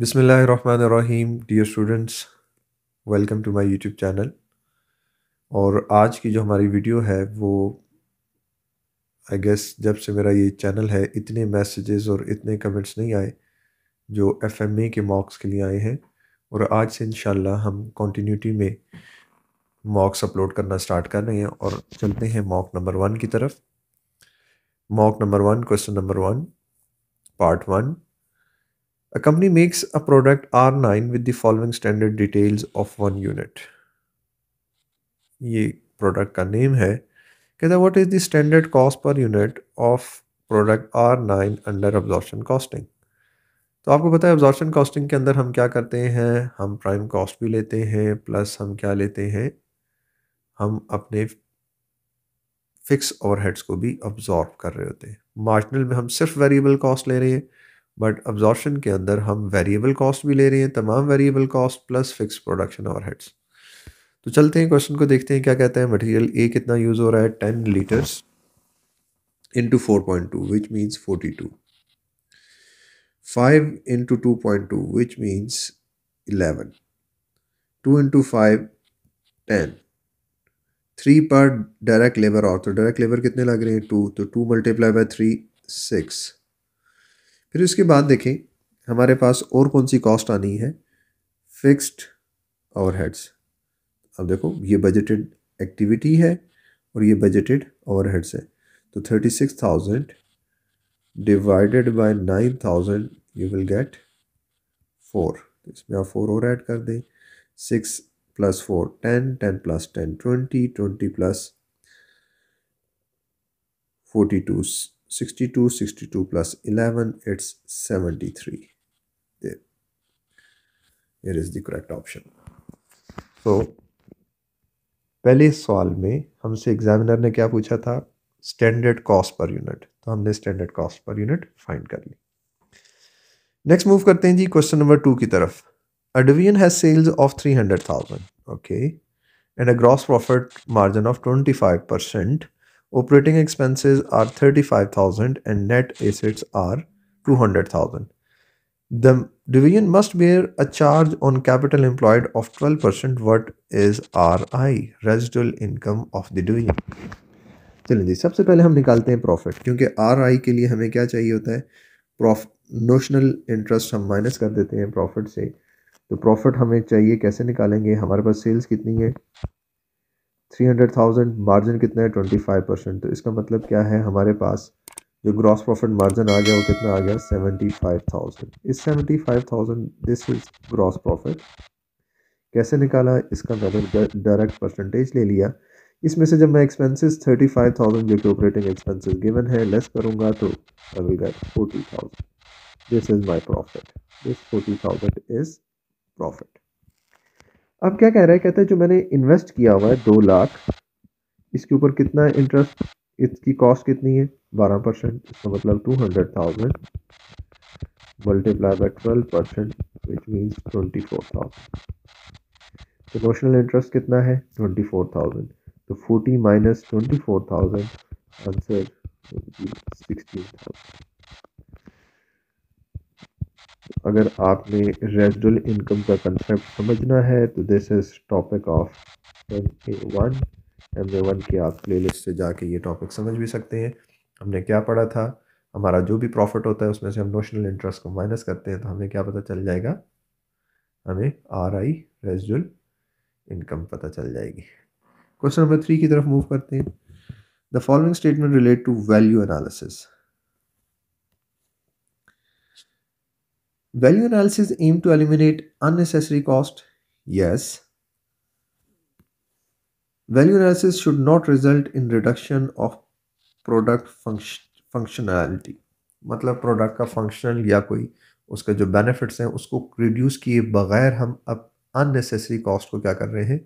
बिसमीम dear students welcome to my YouTube channel और आज की जो हमारी वीडियो है वो आई गेस जब से मेरा ये चैनल है इतने मैसेजेस और इतने कमेंट्स नहीं आए जो एफ के मॉक्स के लिए आए हैं और आज से इन हम कॉन्टीन्यूटी में मॉक्स अपलोड करना स्टार्ट कर रहे हैं और चलते हैं मॉक नंबर वन की तरफ mock number one question number one part one A company makes a product R9 with the following standard details of one unit. ये product का name है कहता what is the standard cost per unit of product R nine under absorption costing तो आपको पता है absorption costing के अंदर हम क्या करते हैं हम प्राइम कॉस्ट भी लेते हैं प्लस हम क्या लेते हैं हम अपने फिक्स ओवरहेड्स को भी ऑब्जॉर्व कर रहे होते हैं मार्जिनल में हम सिर्फ वेरिएबल कॉस्ट ले रहे हैं बट अब्जॉर्शन के अंदर हम वेरिएबल कॉस्ट भी ले रहे हैं तमाम variable cost plus fix production overheads तो चलते हैं क्वेश्चन को देखते हैं क्या कहते हैं मटेरियल ए कितना यूज़ हो रहा है ten litres into four point two which means forty two five into two point two which means eleven two into five ten three पर डायरेक्ट लेबर और तो डायरेक्ट लेबर कितने लग रहे हैं टू तो two multiply by three six फिर इसके बाद देखें हमारे पास और कौन सी कॉस्ट आनी है फिक्स्ड ओवरहेड्स अब देखो ये बजटेड एक्टिविटी है और ये बजटेड ओवरहेड्स है तो thirty six thousand divided by nine thousand you will get four तो इसमें आप फोर और ऐड कर दें six plus four ten ten plus ten twenty twenty plus forty two 62, 62 plus 11, it's 73. There. Here is the correct option. So, पहले सवाल में हमसे एग्जामिनर ने क्या पूछा था स्टैंडर्ड कॉस्ट पर यूनिट तो हमने standard cost per unit find कर ली नेक्स्ट मूव करते हैं जी क्वेश्चन नंबर टू की तरफ a division has sales of three hundred thousand okay and a gross profit margin of twenty five percent operating expenses are thirty five thousand and net assets are two hundred thousand the division must bear a charge on capital employed of twelve percent what is R I residual income of the division चलिए जी सबसे पहले हम निकालते हैं profit क्योंकि are आई के लिए हमें क्या चाहिए होता है प्रॉफ नोशनल इंटरेस्ट हम माइनस कर देते हैं प्रॉफिट से तो प्रॉफिट हमें चाहिए कैसे निकालेंगे हमारे पास सेल्स कितनी है थ्री हंड्रेड थाउजेंड मार्जिन कितना है ट्वेंटी फाइव परसेंट तो इसका मतलब क्या है हमारे पास जो ग्रॉस प्रॉफिट मार्जिन आ गया वो कितना आ गया 75,000 फाइव थाउजेंड इस seventy five thousand this is gross profit कैसे निकाला इसका मैंने डायरेक्ट परसेंटेज ले लिया इसमें से जब मैं एक्सपेंसेस थर्टी फाइव थाउजेंड जो कि ऑपरेटिंग एक्सपेंसेस गिवन है लेस करूँगा तो I will get forty thousand this is my profit this forty thousand is profit अब क्या कह रहा है कहता है जो मैंने इन्वेस्ट किया हुआ है दो लाख इसके ऊपर कितना इंटरेस्ट इसकी कॉस्ट कितनी है बारह परसेंट इसका मतलब two hundred thousand multiply by twelve percent which means twenty four thousand तो इंटरेस्ट कितना है ट्वेंटी फोर थाउजेंड तो forty minus twenty four thousand answer sixteen thousand अगर आपने रेजिडुअल इनकम का कंसेप्ट समझना है तो this is topic of M A one M A one की आप प्ले लिस्ट से जाके ये टॉपिक समझ भी सकते हैं हमने क्या पढ़ा था हमारा जो भी प्रॉफिट होता है उसमें से हम नोशनल इंटरेस्ट को माइनस करते हैं तो हमें क्या पता चल जाएगा हमें आर आई रेजुअल इनकम पता चल जाएगी क्वेश्चन नंबर थ्री की तरफ मूव करते हैं the following statement relate to value analysis Value analysis aim to eliminate unnecessary cost? Yes. Value analysis should not result in reduction of product function functionality. मतलब product का functional या कोई उसका जो benefits हैं उसको reduce किए बगैर हम अब unnecessary cost को क्या कर रहे हैं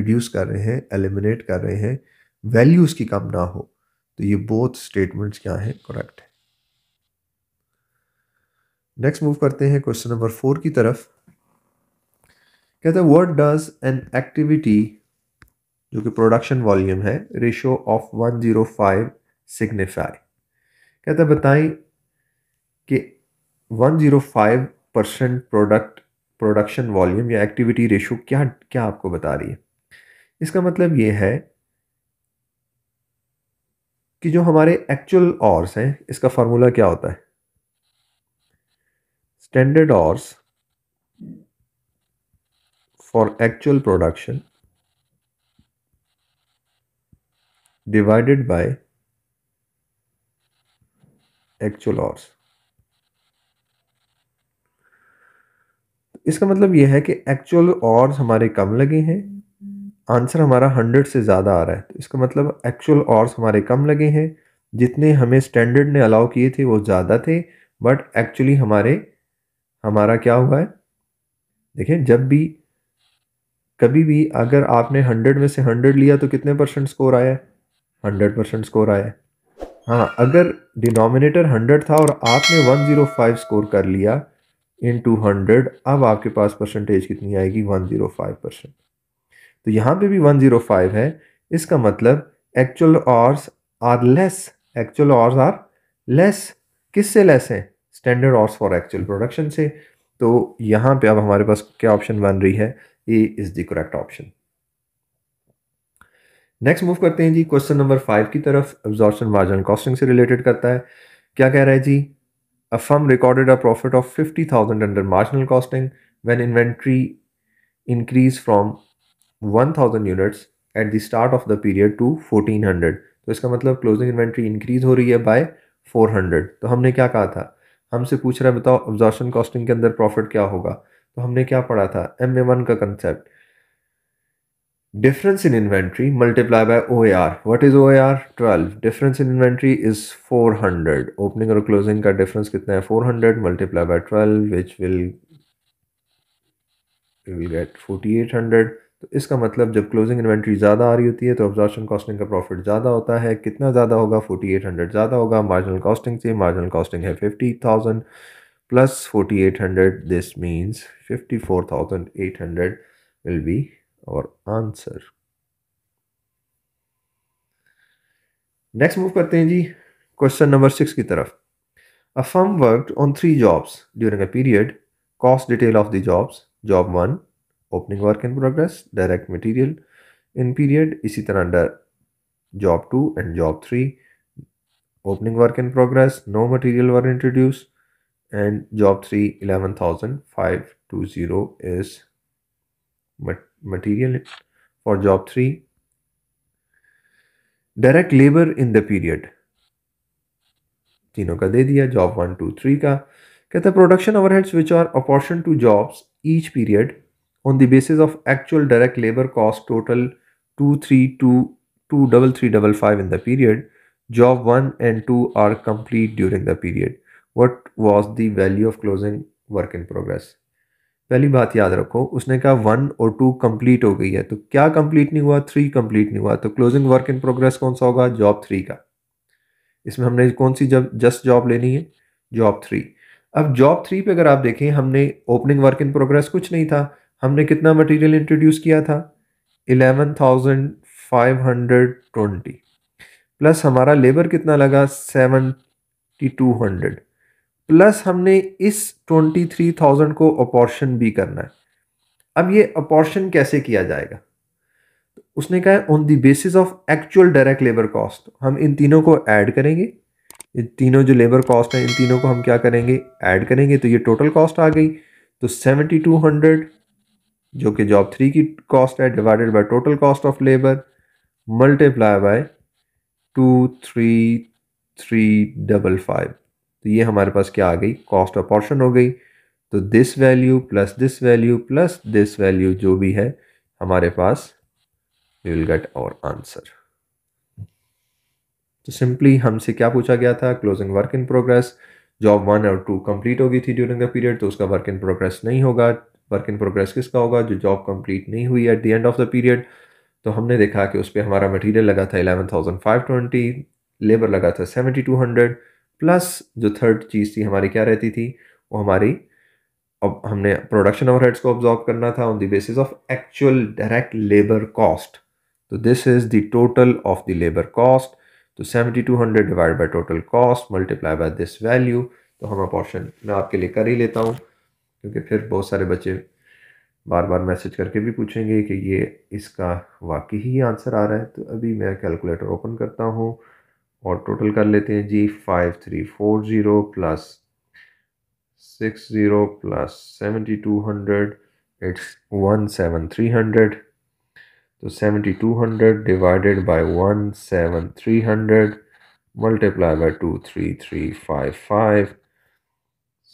reduce कर रहे हैं eliminate कर रहे हैं वैल्यू उसकी कम ना हो तो ये both statements क्या हैं correct है नेक्स्ट मूव करते हैं क्वेश्चन नंबर फोर की तरफ कहते हैं वट डज एन एक्टिविटी जो कि प्रोडक्शन वॉल्यूम है ratio of one zero five signify कहते है बताएं कि five percent product production volume या एक्टिविटी रेशो क्या क्या आपको बता रही है इसका मतलब ये है कि जो हमारे एक्चुअल ऑर्स हैं इसका फार्मूला क्या होता है standard hours for actual production divided by actual hours इसका मतलब यह है कि एक्चुअल ऑर्स हमारे कम लगे हैं आंसर हमारा हंड्रेड से ज़्यादा आ रहा है तो इसका मतलब एक्चुअल ऑर्स हमारे कम लगे हैं जितने हमें स्टैंडर्ड ने अलाउ किए थे वो ज़्यादा थे बट एक्चुअली हमारे हमारा क्या हुआ है देखें जब भी कभी भी अगर आपने हंड्रेड में से हंड्रेड लिया तो कितने परसेंट स्कोर आया है हंड्रेड परसेंट स्कोर आया है हाँ अगर डिनोमिनेटर हंड्रेड था और आपने वन ज़ीरो फाइव स्कोर कर लिया इन टू हंड्रेड अब आपके पास परसेंटेज कितनी आएगी वन ज़ीरो फाइव परसेंट तो यहाँ पे भी वन ज़ीरो फाइव है इसका मतलब actual hours are less actual hours are less किस से लेस हैं standard hours for actual production से तो यहाँ पे अब हमारे पास क्या ऑप्शन बन रही है A is the correct option next move करते हैं जी क्वेश्चन नंबर फाइव की तरफ एब्जॉर्शन मार्जिनल कॉस्टिंग से रिलेटेड करता है क्या कह रहा है जी a firm recorded a profit of fifty thousand under marginal costing when inventory increase from one thousand units at the start of the period to fourteen hundred तो इसका मतलब क्लोजिंग इन्वेंट्री इंक्रीज हो रही है बाय फोर हंड्रेड तो हमने क्या कहा था हमसे पूछ रहा है बताओ ऑब्जॉर्शन कॉस्टिंग के अंदर प्रॉफिट क्या होगा तो हमने क्या पढ़ा था एम ए वन का concept difference in inventory multiply by O A R what is O A R twelve difference in inventory is four hundred opening और क्लोजिंग का डिफरेंस कितना है four hundred multiply by twelve which will will get forty eight hundred तो इसका मतलब जब closing inventory ज़्यादा आ रही होती है तो ऑब्जॉर्शन कॉस्टिंग का प्रॉफिट ज़्यादा होता है कितना ज़्यादा होगा फोर्टी एट हंड्रेड ज़्यादा होगा मार्जिनल कॉस्टिंग से मार्जिनल कॉस्टिंग है fifty thousand plus forty eight hundred this means fifty four thousand eight hundred will be और आंसर नेक्स्ट मूव करते हैं जी क्वेश्चन नंबर सिक्स की तरफ a firm work on three jobs during a period cost detail of the jobs job one opening work in progress direct material in period इसी तरह under job two and job three opening work in progress no material were introduce thousand five two zero is material for job three direct labour in the period तीनों का दे दिया job one two three का कहता हैं production overheads which are apportion to jobs each period on the basis of actual direct labor cost total five in the period job 1 and 2 are complete during the period what was the value of closing work in progress पहली बात याद रखो उसने कहा one और two complete हो गई है तो क्या कंप्लीट नहीं हुआ थ्री कंप्लीट नहीं हुआ तो क्लोजिंग वर्क इन प्रोग्रेस कौन सा होगा जॉब थ्री का इसमें हमने कौन सी जब जस्ट जॉब लेनी है जॉब थ्री अब जॉब थ्री पे अगर आप देखें हमने ओपनिंग वर्क इन प्रोग्रेस कुछ नहीं था हमने कितना मटेरियल इंट्रोड्यूस किया था eleven thousand five hundred twenty plus हमारा लेबर कितना लगा सेवनटी टू हंड्रेड प्लस हमने इस ट्वेंटी थ्री थाउजेंड को अपॉर्शन भी करना है अब ये अपॉर्शन कैसे किया जाएगा उसने कहा on the basis of actual direct labour cost हम इन तीनों को ऐड करेंगे इन तीनों जो लेबर कॉस्ट है इन तीनों को हम क्या करेंगे ऐड करेंगे तो ये टोटल कॉस्ट आ गई तो सेवेंटी टू हंड्रेड जो कि जॉब थ्री की कॉस्ट है divided by total cost of labour multiply by two three three double five तो ये हमारे पास क्या आ गई कॉस्ट ऑफ पॉर्शन हो गई तो this value plus this value plus this value जो भी है हमारे पास we will get our answer तो सिंपली हमसे क्या पूछा गया था closing work in progress job one और टू कंप्लीट होगी थी ड्यूरिंग द पीरियड तो उसका वर्क इन प्रोग्रेस नहीं होगा वर्क इन प्रोग्रेस किसका होगा जो जॉब कंप्लीट नहीं हुई at the end of the period तो हमने देखा कि उस पर हमारा मटेरियल लगा था eleven thousand five twenty labour लगा था सेवेंटी टू हंड्रेड प्लस जो थर्ड चीज़ थी हमारी क्या रहती थी वो हमारी अब हमने प्रोडक्शन हेड्स को ऑब्जॉर्व करना था on the basis of actual direct labour cost तो this is the total of the labour cost तो seventy two hundred divide by total cost multiply by this value तो हम अपॉर्शन मैं आपके लिए कर ही लेता हूँ क्योंकि फिर बहुत सारे बच्चे बार बार मैसेज करके भी पूछेंगे कि ये इसका वाकई ही आंसर आ रहा है तो अभी मैं कैलकुलेटर ओपन करता हूँ और टोटल कर लेते हैं जी five three four zero plus six zero plus seventy two hundred it's one seven three hundred तो seventy two hundred divided by one seven three hundred multiply by two three three five five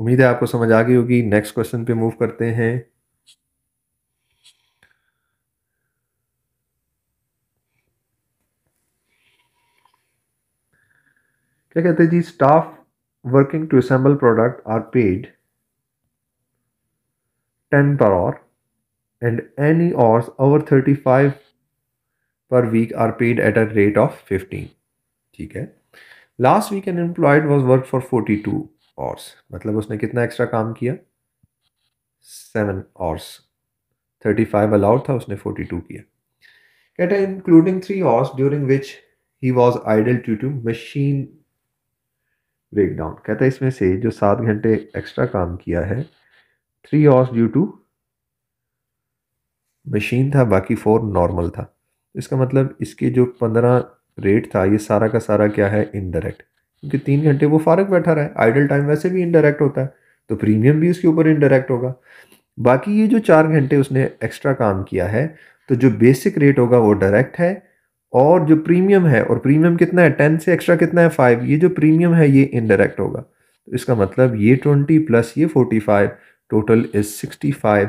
उम्मीद है आपको समझ आ गई होगी next question पे move करते हैं क्या कहते हैं जी staff working to assemble product are paid ten per hour any hours over thirty five per week are paid at a rate of fifteen ठीक है last week an employed was work for forty two hours मतलब उसने कितना extra काम किया seven hours thirty five allowed था उसने forty two किया कहते हैं including three hours during which he was idle due to machine breakdown कहता है इसमें से जो सात घंटे एक्स्ट्रा काम किया है three hours due to machine था बाकी फोर नॉर्मल था इसका मतलब इसके जो पंद्रह रेट था ये सारा का सारा क्या है इनडायरेक्ट क्योंकि तीन घंटे वो फारक बैठा रहा है आइडल टाइम वैसे भी इनडायरेक्ट होता है तो प्रीमियम भी उसके ऊपर इनडायरेक्ट होगा बाकी ये जो चार घंटे उसने एक्स्ट्रा काम किया है तो जो बेसिक रेट होगा वो डायरेक्ट है और जो प्रीमियम है और प्रीमियम कितना है टेन से एक्स्ट्रा कितना है फाइव ये जो प्रीमियम है ये इनडायरेक्ट होगा तो इसका मतलब ये ट्वेंटी प्लस ये forty five total is sixty five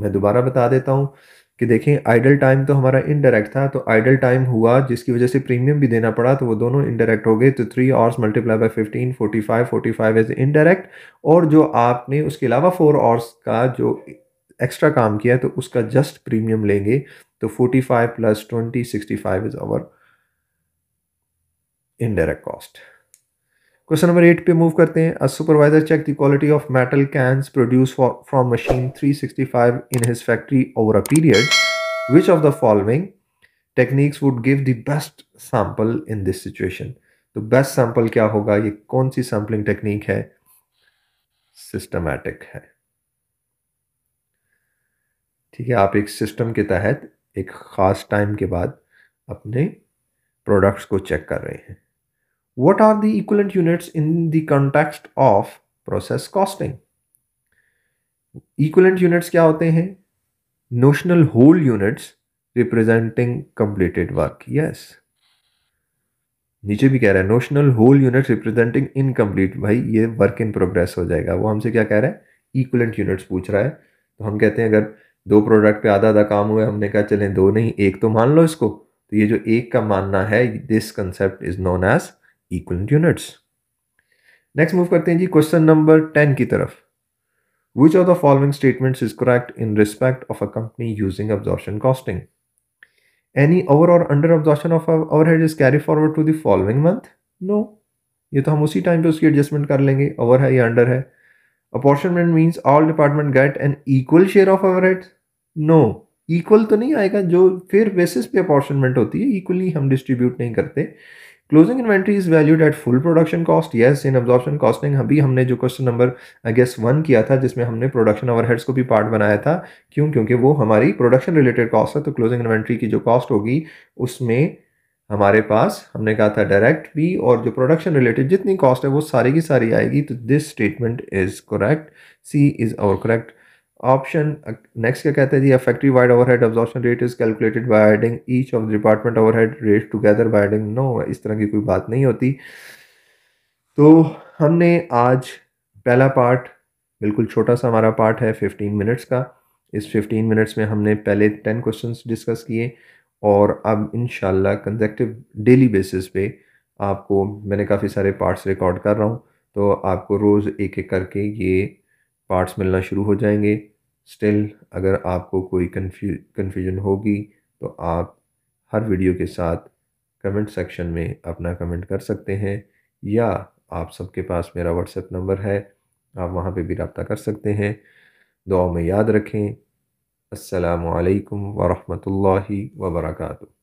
मैं दोबारा बता देता हूँ कि देखें आइडल टाइम तो हमारा इनडायरेक्ट था तो आइडल टाइम हुआ जिसकी वजह से प्रीमियम भी देना पड़ा तो वो दोनों इनडायरेक्ट हो गए तो three hours multiply by fifteen forty five forty five as indirect और जो आपने उसके अलावा फोर आवर्स का जो एक्स्ट्रा काम किया तो उसका जस्ट प्रीमियम लेंगे तो forty five plus twenty sixty five is our indirect cost question number eight पे मूव करते हैं a supervisor check the quality of metal cans produce from machine 365 in his factory over a period which of the following techniques would give the best sample in this situation तो best sample क्या होगा ये कौन सी sampling technique है systematic है ठीक है आप एक सिस्टम के तहत एक ख़ास टाइम के बाद अपने प्रोडक्ट्स को चेक कर रहे हैं What are the equivalent units in the context of process costing? Equivalent units क्या होते हैं Notional whole units representing completed work. Yes. नीचे भी कह रहा है notional whole unit representing incomplete भाई ये वर्क इन प्रोग्रेस हो जाएगा वो हमसे क्या कह रहा है इक्वलेंट यूनिट्स पूछ रहा है तो हम कहते हैं अगर दो प्रोडक्ट पे आधा आधा काम हुआ हमने कहा चलें दो नहीं एक तो मान लो इसको तो ये जो एक का मानना है this concept is known as equivalent units next move करते हैं जी क्वेश्चन नंबर टेन की तरफ which of the following statements is correct in respect of a company using absorption costing any over or under absorption of overhead is carry forward to the following month no ये तो हम उसी time पे उसकी adjustment कर लेंगे over है या अंडर है apportionment means all department get an equal share of overhead no equal तो नहीं आएगा जो फिर बेसिस पे अपॉर्शनमेंट होती है इक्वली हम डिस्ट्रीब्यूट नहीं करते closing inventory is valued at full production cost yes in absorption costing अभी हमने जो question number I guess one किया था जिसमें हमने प्रोडक्शन हेड्स को भी पार्ट बनाया था क्यों क्योंकि वो हमारी प्रोडक्शन रिलेटेड कॉस्ट है तो क्लोजिंग इन्वेंट्री की जो कॉस्ट होगी उसमें हमारे पास हमने कहा था डायरेक्ट भी और जो प्रोडक्शन रिलेटेड जितनी कॉस्ट है वो सारी की सारी आएगी तो this statement is correct C is our correct option next क्या कहते हैं जी a factory wide overhead absorption rate is calculated by adding each of the department rate rate together by इस तरह की कोई बात नहीं होती तो हमने आज पहला पार्ट बिल्कुल छोटा सा हमारा पार्ट है 15 मिनट्स का इस 15 मिनट्स में हमने पहले 10 क्वेश्चंस डिस्कस किए और अब इन कंजेक्टिव डेली बेसिस पे आपको मैंने काफ़ी सारे पार्ट्स रिकॉर्ड कर रहा हूँ तो आपको रोज़ एक एक करके ये पार्ट्स मिलना शुरू हो जाएंगे स्टिल अगर आपको कोई कन्फ्यू कन्फ्यूजन होगी तो आप हर वीडियो के साथ कमेंट सेक्शन में अपना कमेंट कर सकते हैं या आप सबके पास मेरा व्हाट्सएप नंबर है आप वहाँ पे भी रबता कर सकते हैं दुआ में याद रखें असलकम वरहमल वर्का